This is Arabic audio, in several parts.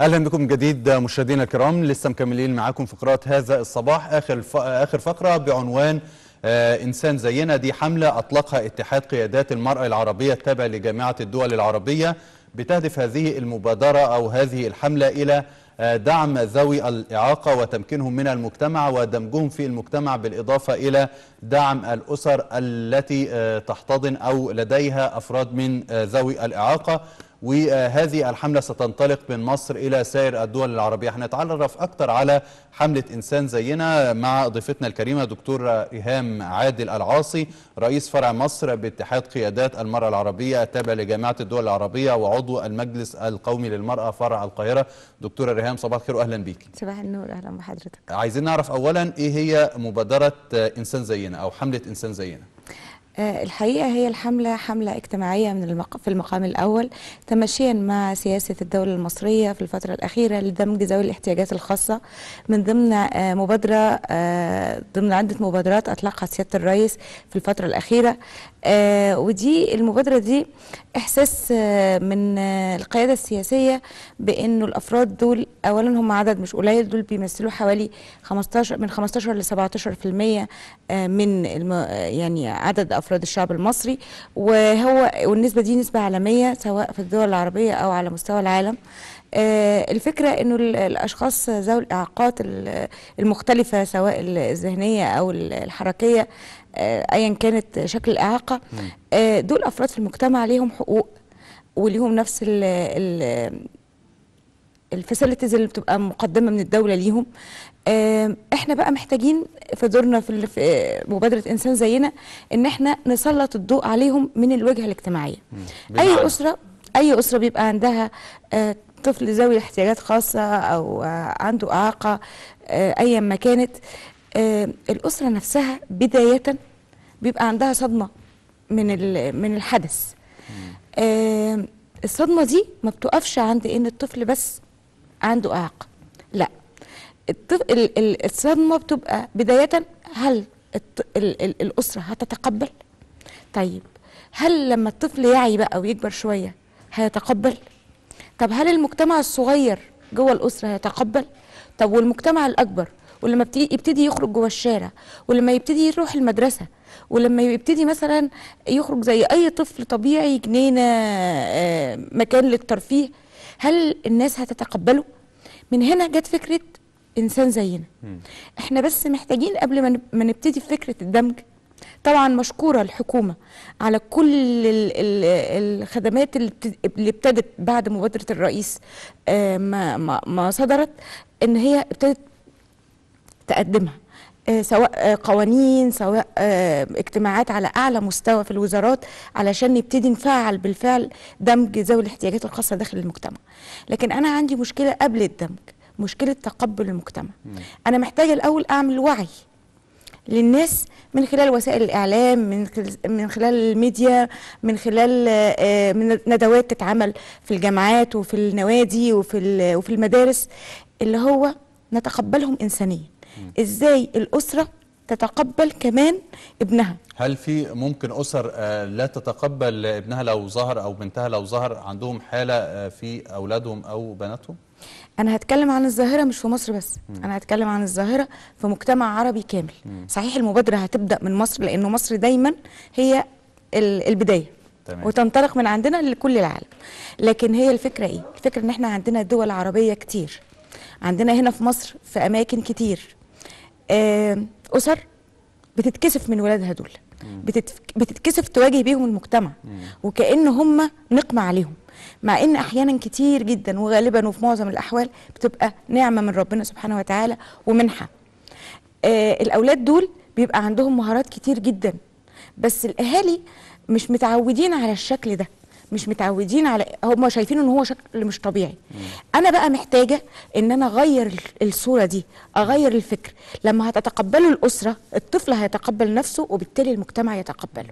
اهلا بكم جديد مشاهدينا الكرام لسه مكملين معاكم فقرات هذا الصباح اخر اخر فقره بعنوان آه انسان زينا دي حمله اطلقها اتحاد قيادات المراه العربيه التابع لجامعه الدول العربيه بتهدف هذه المبادره او هذه الحمله الى آه، دعم ذوي الإعاقة وتمكينهم من المجتمع ودمجهم في المجتمع بالإضافة إلى دعم الأسر التي آه، تحتضن أو لديها أفراد من آه، ذوي الإعاقة وهذه الحملة ستنطلق من مصر إلى سائر الدول العربية هنتعرف أكثر على حملة إنسان زينا مع ضيفتنا الكريمة دكتورة إيهام عادل العاصي رئيس فرع مصر باتحاد قيادات المرأة العربية التابع لجامعة الدول العربية وعضو المجلس القومي للمرأة فرع القاهرة دكتورة إيهام صباح الخير وأهلا بيك صباح النور أهلا بحضرتك عايزين نعرف أولا إيه هي مبادرة إنسان زينا أو حملة إنسان زينا آه، الحقيقة هي الحملة حملة اجتماعية من المق... في المقام الأول تمشيا مع سياسة الدولة المصرية في الفترة الأخيرة لدمج ذوي الاحتياجات الخاصة من ضمن آه، مبادرة آه، ضمن عدة مبادرات أطلقها سيادة الرئيس في الفترة الأخيرة ودي المبادرة دي إحساس من القيادة السياسية بأنه الأفراد دول أولا هم عدد مش قليل دول بيمثلوا حوالي 15 من 15 ل 17% من الم... يعني عدد أفراد افراد الشعب المصري وهو والنسبه دي نسبه عالميه سواء في الدول العربيه او على مستوى العالم آه، الفكره انه الاشخاص ذوي الاعاقات المختلفه سواء الذهنيه او الحركيه آه، ايا كانت شكل الاعاقه آه، دول افراد في المجتمع ليهم حقوق وليهم نفس الـ الفاسيلتيز اللي بتبقى مقدمه من الدوله ليهم احنا بقى محتاجين في دورنا في مبادره انسان زينا ان احنا نسلط الضوء عليهم من الوجهه الاجتماعيه اي اسره اي اسره بيبقى عندها آه، طفل ذوي احتياجات خاصه او آه، عنده اعاقه آه، ايا ما كانت الاسره نفسها بدايه بيبقى عندها صدمه من من الحدث الصدمه دي ما بتقفش عند ان الطفل بس عنده اعاقه لا الصدمه بتبقى بدايه هل الاسره هتتقبل طيب هل لما الطفل يعي بقى ويكبر شويه هيتقبل طب هل المجتمع الصغير جوه الاسره هيتقبل طب والمجتمع الاكبر ولما يبتدي يخرج جوه الشارع ولما يبتدي يروح المدرسه ولما يبتدي مثلا يخرج زي اي طفل طبيعي جنينه آه، مكان للترفيه هل الناس هتتقبله من هنا جت فكره انسان زينا احنا بس محتاجين قبل ما نبتدي فكره الدمج طبعا مشكوره الحكومه على كل الخدمات اللي ابتدت بعد مبادره الرئيس آه، ما صدرت ان هي ابتدت تقدمها آه، سواء آه، قوانين سواء آه، اجتماعات على أعلى مستوى في الوزارات علشان نبتدي نفعل بالفعل دمج ذوي الاحتياجات الخاصة داخل المجتمع لكن أنا عندي مشكلة قبل الدمج مشكلة تقبل المجتمع أنا محتاجة الأول أعمل وعي للناس من خلال وسائل الاعلام من من خلال الميديا من خلال من ندوات تتعمل في الجامعات وفي النوادي وفي وفي المدارس اللي هو نتقبلهم انسانيا ازاي الاسره تتقبل كمان ابنها هل في ممكن اسر آه، لا تتقبل ابنها لو ظهر او بنتها لو ظهر عندهم حاله آه، في اولادهم او بناتهم انا هتكلم عن الظاهره مش في مصر بس م. انا هتكلم عن الظاهره في مجتمع عربي كامل م. صحيح المبادره هتبدا من مصر لانه مصر دايما هي البدايه تمام. وتنطلق من عندنا لكل العالم لكن هي الفكره ايه الفكره ان احنا عندنا دول عربيه كتير عندنا هنا في مصر في اماكن كتير آه، اسر بتتكسف من ولادها دول بتتكسف تواجه بيهم المجتمع وكأن هم نقمة عليهم مع ان احيانا كتير جدا وغالبا وفي معظم الاحوال بتبقى نعمه من ربنا سبحانه وتعالى ومنحه آه الاولاد دول بيبقى عندهم مهارات كتير جدا بس الاهالي مش متعودين على الشكل ده مش متعودين على هم شايفين ان هو شكل مش طبيعي مم. انا بقى محتاجه ان انا اغير الصوره دي اغير الفكر لما هتتقبله الاسره الطفل هيتقبل نفسه وبالتالي المجتمع يتقبله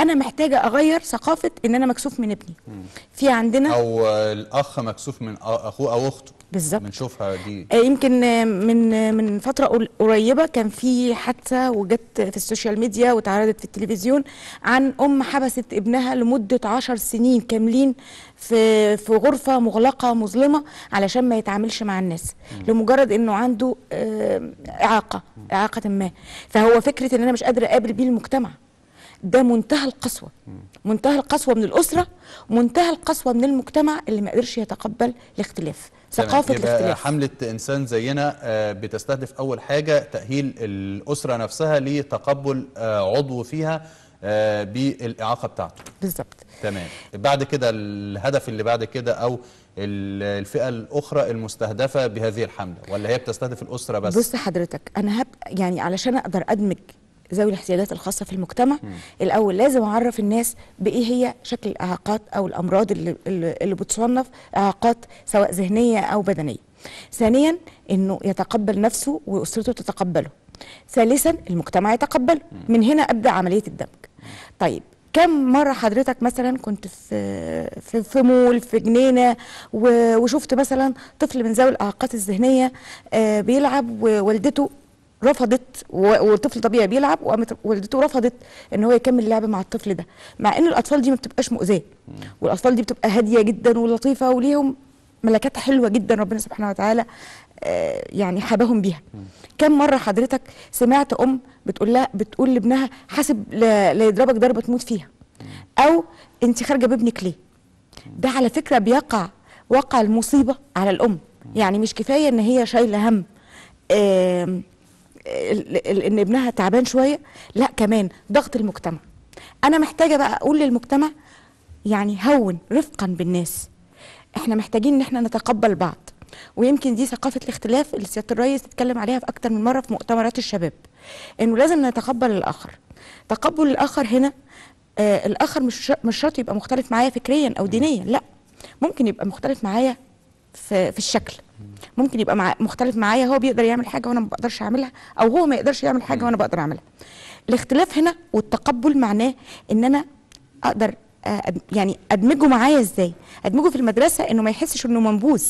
انا محتاجه اغير ثقافه ان انا مكسوف من ابني مم. في عندنا او الاخ مكسوف من اخوه او اخته بالظبط بنشوفها دي آه، يمكن من من فتره قريبه كان في حادثه وجت في السوشيال ميديا واتعرضت في التلفزيون عن ام حبست ابنها لمده 10 سنين كاملين في في غرفه مغلقه مظلمه علشان ما يتعاملش مع الناس لمجرد انه عنده آه، اعاقه اعاقه ما فهو فكره ان انا مش قادره اقابل بيه المجتمع ده منتهى القسوه منتهى القسوه من الاسره منتهى القسوه من المجتمع اللي ما قدرش يتقبل الاختلاف ثقافه الاختلاف حمله انسان زينا آه، بتستهدف اول حاجه تاهيل الاسره نفسها لتقبل آه، عضو فيها آه، بالاعاقه بتاعته بالظبط تمام بعد كده الهدف اللي بعد كده او الفئه الاخرى المستهدفه بهذه الحمله ولا هي بتستهدف الاسره بس بص حضرتك انا هب يعني علشان اقدر ادمج ذوي الاحتياجات الخاصه في المجتمع م. الاول لازم اعرف الناس بايه هي شكل الاعاقات او الامراض اللي, اللي بتصنف اعاقات سواء ذهنيه او بدنيه ثانيا انه يتقبل نفسه واسرته تتقبله ثالثا المجتمع يتقبله من هنا ابدا عمليه الدمج طيب كم مرة حضرتك مثلا كنت في, في مول في جنينة وشفت مثلا طفل من ذوي الإعاقات الذهنية آه، بيلعب ووالدته رفضت والطفل طبيعي بيلعب وقامت والدته رفضت ان هو يكمل اللعب مع الطفل ده مع ان الاطفال دي ما بتبقاش مؤذيه والاطفال دي بتبقى هاديه جدا ولطيفه وليهم ملكات حلوه جدا ربنا سبحانه وتعالى آه، يعني حباهم بيها كم مره حضرتك سمعت ام بتقول لها بتقول لابنها حاسب لا يضربك ضربه تموت فيها او انت خارجه بابنك ليه ده على فكره بيقع وقع المصيبه على الام يعني مش كفايه ان هي شايله هم ان ابنها تعبان شويه لا كمان ضغط المجتمع انا محتاجه بقى اقول للمجتمع يعني هون رفقا بالناس احنا محتاجين ان احنا نتقبل بعض ويمكن دي ثقافه الاختلاف اللي سياده الرئيس اتكلم عليها في اكتر من مره في مؤتمرات الشباب انه لازم نتقبل الاخر تقبل الاخر هنا آه الاخر مش مش شرط يبقى مختلف معايا فكريا او دينيا لا ممكن يبقى مختلف معايا في في الشكل ممكن يبقى مع مختلف معايا هو بيقدر يعمل حاجه وانا ما بقدرش اعملها او هو ما يقدرش يعمل حاجه وانا بقدر اعملها الاختلاف هنا والتقبل معناه ان انا اقدر آه، يعني ادمجه معايا ازاي ادمجه في المدرسه انه ما يحسش انه منبوذ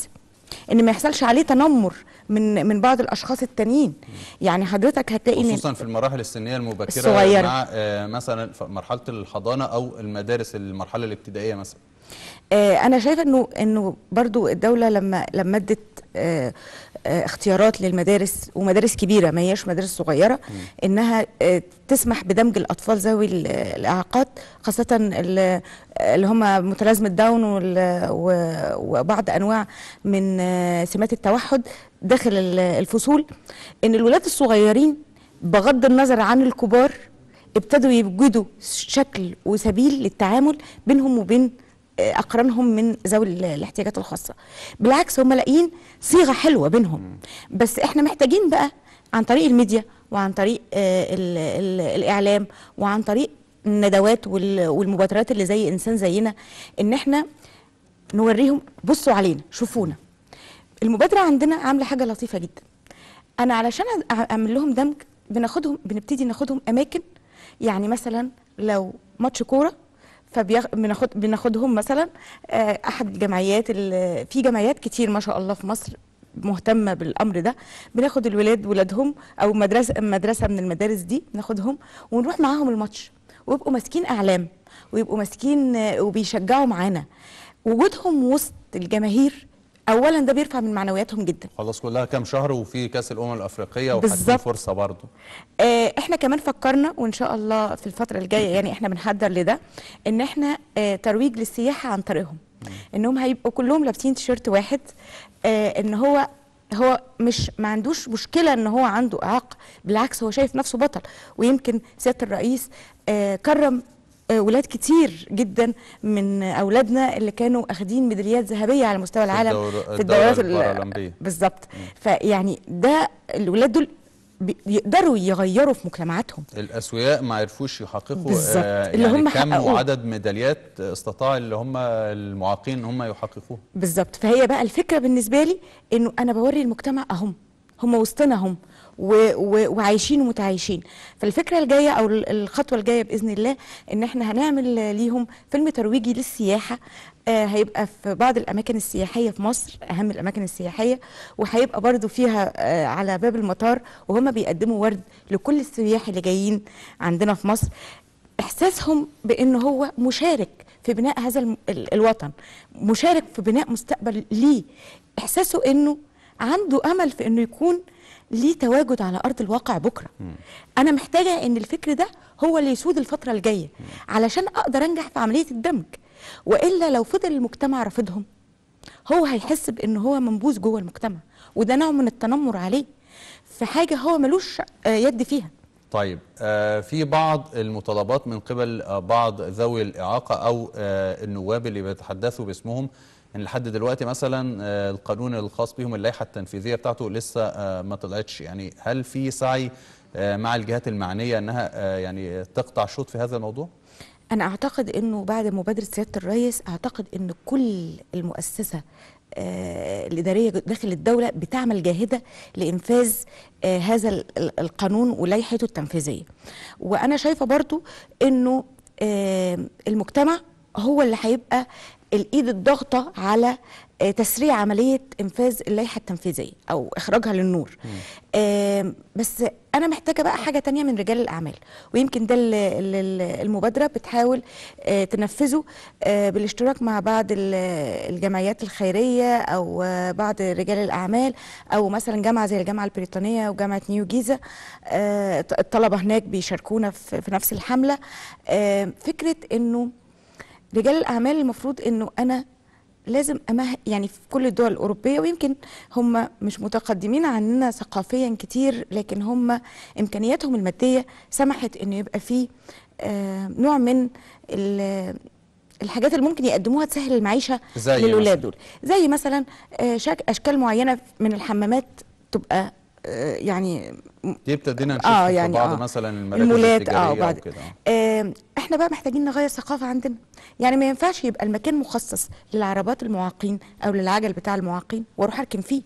ان ما يحصلش عليه تنمر من من بعض الاشخاص التانيين يعني حضرتك هتلاقي خصوصا في المراحل السنيه المبكره الصغيرة. مع آه، مثلا مرحله الحضانه او المدارس المرحله الابتدائيه مثلا آه، انا شايفه انه انه برضو الدوله لما لما ادت آه، آه، اختيارات للمدارس ومدارس كبيره ما هياش مدارس صغيره انها تسمح بدمج الاطفال ذوي الاعاقات خاصه اللي هم متلازمه داون وبعض انواع من سمات التوحد داخل الفصول ان الولاد الصغيرين بغض النظر عن الكبار ابتدوا يوجدوا شكل وسبيل للتعامل بينهم وبين اقرانهم من ذوي الاحتياجات الخاصه بالعكس هم لاقيين صيغه حلوه بينهم بس احنا محتاجين بقى عن طريق الميديا وعن طريق آه، الاعلام وعن طريق الندوات والمبادرات اللي زي انسان زينا ان احنا نوريهم بصوا علينا شوفونا المبادره عندنا عامله حاجه لطيفه جدا انا علشان اعمل لهم دمج بناخدهم بنبتدي ناخدهم اماكن يعني مثلا لو ماتش كوره فبناخد بناخدهم مثلا آه، احد الجمعيات في جمعيات كتير ما شاء الله في مصر مهتمه بالامر ده بناخد الولاد ولادهم او مدرسه مدرسه من المدارس دي بناخدهم ونروح معاهم الماتش ويبقوا ماسكين اعلام ويبقوا ماسكين آه، وبيشجعوا معانا وجودهم وسط الجماهير اولا ده بيرفع من معنوياتهم جدا خلاص كلها كام شهر وفي كاس الامم الافريقيه وهتكون فرصه برضه آه احنا كمان فكرنا وان شاء الله في الفتره الجايه يعني احنا بنحضر لده ان احنا آه ترويج للسياحه عن طريقهم انهم هيبقوا كلهم لابسين تيشيرت واحد آه ان هو هو مش ما عندوش مشكله ان هو عنده اعاقه بالعكس هو شايف نفسه بطل ويمكن سياده الرئيس آه كرم آه، ولاد كتير جدا من اولادنا اللي كانوا اخدين ميداليات ذهبيه على مستوى العالم الدور... في الدورات الاولمبيه بالظبط فيعني ده الاولاد دول بيقدروا يغيروا في مجتمعاتهم الاسوياء ما عرفوش يحققوا بالزبط. آه اللي يعني هم كم حققوه. عدد ميداليات استطاع اللي هم المعاقين ان هم يحققوها بالظبط فهي بقى الفكره بالنسبه لي انه انا بوري المجتمع اهم هم وسطنا هم و و وعايشين ومتعايشين فالفكره الجايه او الخطوه الجايه باذن الله ان احنا هنعمل ليهم فيلم ترويجي للسياحه آه هيبقى في بعض الاماكن السياحيه في مصر اهم الاماكن السياحيه وهيبقى برضو فيها آه على باب المطار وهم بيقدموا ورد لكل السياح اللي جايين عندنا في مصر احساسهم بان هو مشارك في بناء هذا الوطن مشارك في بناء مستقبل ليه احساسه انه عنده امل في انه يكون ليه تواجد على ارض الواقع بكره م. انا محتاجه ان الفكر ده هو اللي يسود الفتره الجايه علشان اقدر انجح في عمليه الدمج والا لو فضل المجتمع رافضهم هو هيحس بان هو منبوذ جوه المجتمع وده نوع من التنمر عليه في حاجه هو ملوش آه، يد فيها طيب آه في بعض المطالبات من قبل آه بعض ذوي الإعاقة أو آه النواب اللي بيتحدثوا باسمهم ان لحد دلوقتي مثلا آه، القانون الخاص بيهم اللائحه التنفيذيه بتاعته لسه آه، ما طلعتش يعني هل في سعي آه، مع الجهات المعنيه انها يعني تقطع شوط في هذا الموضوع؟ انا اعتقد انه بعد مبادره سياده الرئيس اعتقد ان كل المؤسسه الاداريه داخل الدوله بتعمل جاهده لانفاذ هذا القانون ولائحته التنفيذيه وانا شايفه برضو انه المجتمع هو اللي هيبقى الايد الضاغطه على آه، تسريع عمليه انفاذ اللائحه التنفيذيه او اخراجها للنور بس انا محتاجه بقى حاجه تانية من رجال الاعمال ويمكن ده المبادره بتحاول آه، تنفذه آه، بالاشتراك مع بعض الجمعيات الخيريه او بعض رجال الاعمال او مثلا جامعه زي الجامعه البريطانيه وجامعه نيو جيزه الطلبه هناك بيشاركونا في نفس الحمله فكره انه رجال الاعمال المفروض انه انا لازم أمه يعني في كل الدول الأوروبية ويمكن هم مش متقدمين عننا ثقافيا كتير لكن هم إمكانياتهم المادية سمحت إنه يبقى في آه، نوع من الحاجات اللي ممكن يقدموها تسهل المعيشة للولاد دول زي مثلا آه، شك أشكال معينة من الحمامات تبقى آه، يعني دي ابتدينا نشوف آه يعني في بعض آه مثلا المولات آه وكده آه احنا بقى محتاجين نغير ثقافه عندنا يعني ما ينفعش يبقى المكان مخصص للعربات المعاقين او للعجل بتاع المعاقين واروح اركن فيه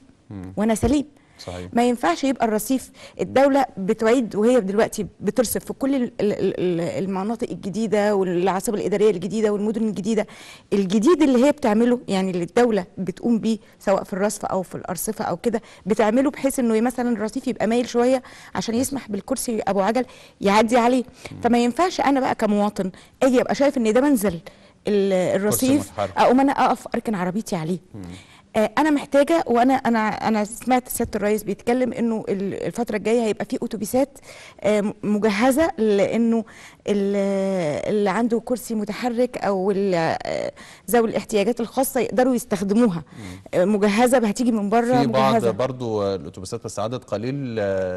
وانا سليم صحيح. ما ينفعش يبقى الرصيف الدوله بتعيد وهي دلوقتي بترصف في كل المناطق الجديده والعاصمه الاداريه الجديده والمدن الجديده الجديد اللي هي بتعمله يعني اللي الدوله بتقوم بيه سواء في الرصف او في الارصفه او كده بتعمله بحيث انه مثلا الرصيف يبقى مايل شويه عشان يسمح بالكرسي ابو عجل يعدي عليه فما ينفعش انا بقى كمواطن اجي ابقى شايف ان ده منزل الرصيف اقوم انا اقف اركن عربيتي عليه مم. آه، انا محتاجه وانا انا انا سمعت سياده الرئيس بيتكلم انه الفتره الجايه هيبقى في اتوبيسات آه، مجهزه لانه اللي عنده كرسي متحرك او آه، ذوي الاحتياجات الخاصه يقدروا يستخدموها مجهزه هتيجي من بره في بعض برضو الاتوبيسات بس عدد قليل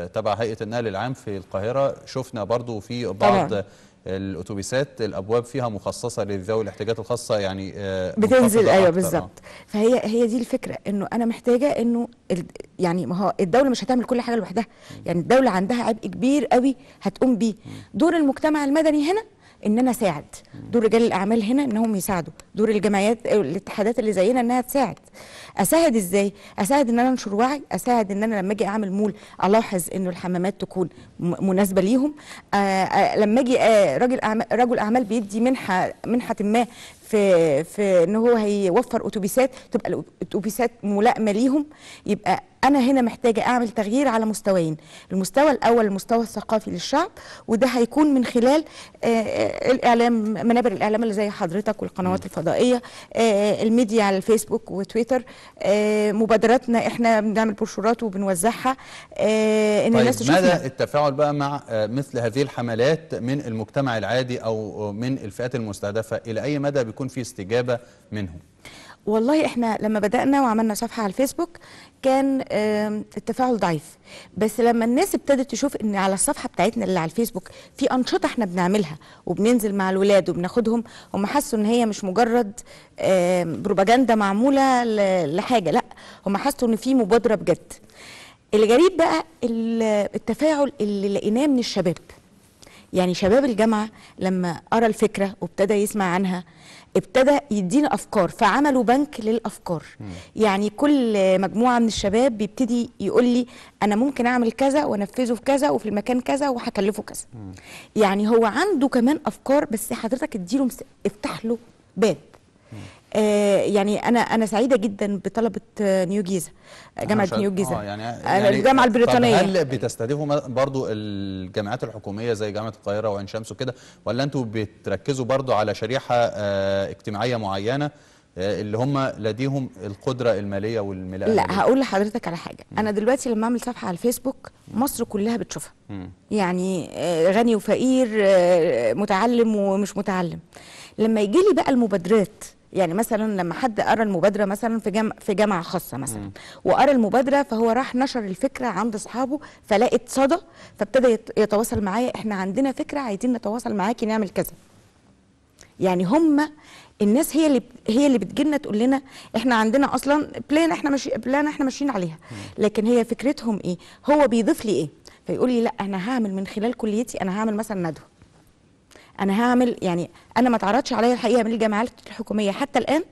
تبع هيئه النقل العام في القاهره شفنا برضو في بعض طبعا. الاتوبيسات الابواب فيها مخصصه لذوي الاحتياجات الخاصه يعني آه، بتنزل ايوه بالظبط فهي هي دي الفكره انه انا محتاجه انه يعني ما هو الدوله مش هتعمل كل حاجه لوحدها يعني الدوله عندها عبء كبير قوي هتقوم بيه دور المجتمع المدني هنا ان انا اساعد دور رجال الاعمال هنا انهم يساعدوا دور الجمعيات الاتحادات اللي زينا انها تساعد اساعد ازاي اساعد ان انا انشر وعي اساعد ان انا لما اجي اعمل مول الاحظ ان الحمامات تكون مناسبه ليهم آه، آه، لما اجي آه، راجل رجل اعمال بيدي منحه منحه ما في في ان هو هيوفر اتوبيسات تبقى الاتوبيسات ملائمه ليهم يبقى انا هنا محتاجه اعمل تغيير على مستويين المستوى الاول المستوى الثقافي للشعب وده هيكون من خلال آه، آه، الاعلام منابر الاعلام اللي زي حضرتك والقنوات الفضائيه آه، الميديا على الفيسبوك وتويتر مبادراتنا احنا بنعمل بروشورات وبنوزعها ان طيب الناس تشوفنا ماذا التفاعل بقى مع مثل هذه الحملات من المجتمع العادي او من الفئات المستهدفه الى اي مدى بيكون يكون في استجابه منهم والله احنا لما بدانا وعملنا صفحه على الفيسبوك كان التفاعل ضعيف بس لما الناس ابتدت تشوف ان على الصفحه بتاعتنا اللي على الفيسبوك في انشطه احنا بنعملها وبننزل مع الولاد وبناخدهم هم حسوا ان هي مش مجرد بروباجندا معموله لحاجه لا هم حسوا ان في مبادره بجد الغريب بقى التفاعل اللي لقيناه من الشباب يعني شباب الجامعه لما قرا الفكره وابتدى يسمع عنها ابتدى يدينا افكار فعملوا بنك للافكار م. يعني كل مجموعه من الشباب بيبتدي يقول لي انا ممكن اعمل كذا وانفذه في كذا وفي المكان كذا وهكلفه كذا م. يعني هو عنده كمان افكار بس حضرتك اديله افتح له باب آه، يعني انا انا سعيده جدا بطلبه آه، نيو جيزا جامعه نيو جيزا آه يعني, يعني الجامعه البريطانيه هل بتستهدفوا برضو الجامعات الحكوميه زي جامعه القاهره وعين شمس وكده ولا انتوا بتركزوا برضو على شريحه آه، اجتماعيه معينه اللي هم لديهم القدره الماليه والملاءه لا المالية. هقول لحضرتك على حاجه م. انا دلوقتي لما اعمل صفحه على الفيسبوك مصر كلها بتشوفها م. يعني غني وفقير متعلم ومش متعلم لما يجي لي بقى المبادرات يعني مثلا لما حد قرا المبادره مثلا في جامعه في جامعه خاصه مثلا وقرا المبادره فهو راح نشر الفكره عند اصحابه فلقت صدى فابتدى يتواصل معايا احنا عندنا فكره عايزين نتواصل معاكي نعمل كذا يعني هم الناس هي اللي هي اللي بتجينا تقول لنا احنا عندنا اصلا بلان احنا ماشي بلان احنا ماشيين عليها لكن هي فكرتهم ايه هو بيضيف لي ايه فيقول لي لا انا هعمل من خلال كليتي انا هعمل مثلا ندوه انا هعمل يعني انا ما اتعرضش عليا الحقيقه من الجامعات الحكوميه حتى الان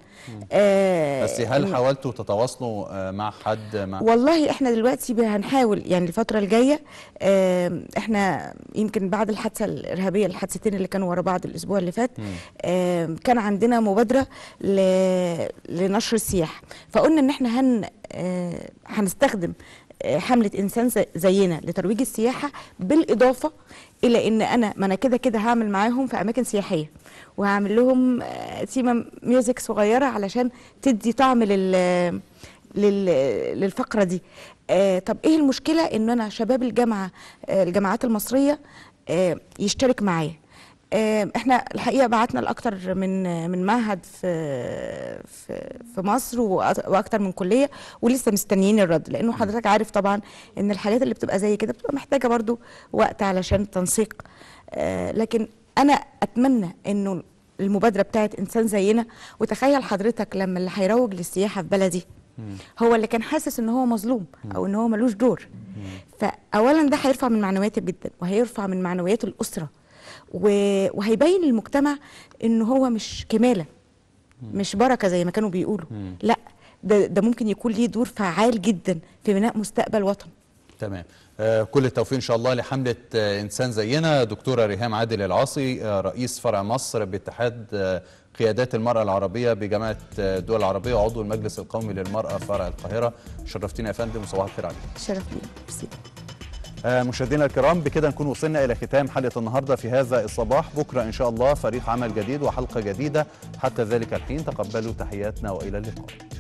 آه بس هل حاولتوا تتواصلوا آه، مع حد مع والله احنا دلوقتي هنحاول يعني الفتره الجايه آه احنا يمكن بعد الحادثه الارهابيه الحادثتين اللي كانوا ورا بعض الاسبوع اللي فات آه كان عندنا مبادره ل... لنشر السياح فقلنا ان احنا هن آه هنستخدم حمله انسان زينا لترويج السياحه بالاضافه الى ان انا ما انا كده كده هعمل معاهم في اماكن سياحيه وهعمل لهم آه، سيما ميوزك صغيره علشان تدي طعم لل للفقره دي آه، طب ايه المشكله ان انا شباب الجامعه آه، الجامعات المصريه يشترك معايا احنا الحقيقه بعتنا لاكثر من من معهد في في في مصر واكثر من كليه ولسه مستنيين الرد لانه حضرتك عارف طبعا ان الحاجات اللي بتبقى زي كده بتبقى محتاجه برضو وقت علشان التنسيق آه، لكن انا اتمنى انه المبادره بتاعت انسان زينا وتخيل حضرتك لما اللي هيروج للسياحه في بلدي هو اللي كان حاسس ان هو مظلوم او ان هو ملوش دور فاولا ده هيرفع من معنوياتي جدا وهيرفع من معنويات الاسره وهيبين المجتمع ان هو مش كماله مش بركه زي ما كانوا بيقولوا لا ده ده ممكن يكون ليه دور فعال جدا في بناء مستقبل وطن تمام آه، كل التوفيق ان شاء الله لحمله آه، انسان زينا دكتوره ريهام عادل العاصي آه، رئيس فرع مصر باتحاد قيادات المرأة العربية بجامعة الدول العربية وعضو المجلس القومي للمرأة فرع القاهرة شرفتيني يا فندم وصباح الخير عليك شرفتينا آه، مشاهدينا الكرام بكده نكون وصلنا الى ختام حلقه النهارده في هذا الصباح بكره ان شاء الله فريق عمل جديد وحلقه جديده حتى ذلك الحين تقبلوا تحياتنا والى اللقاء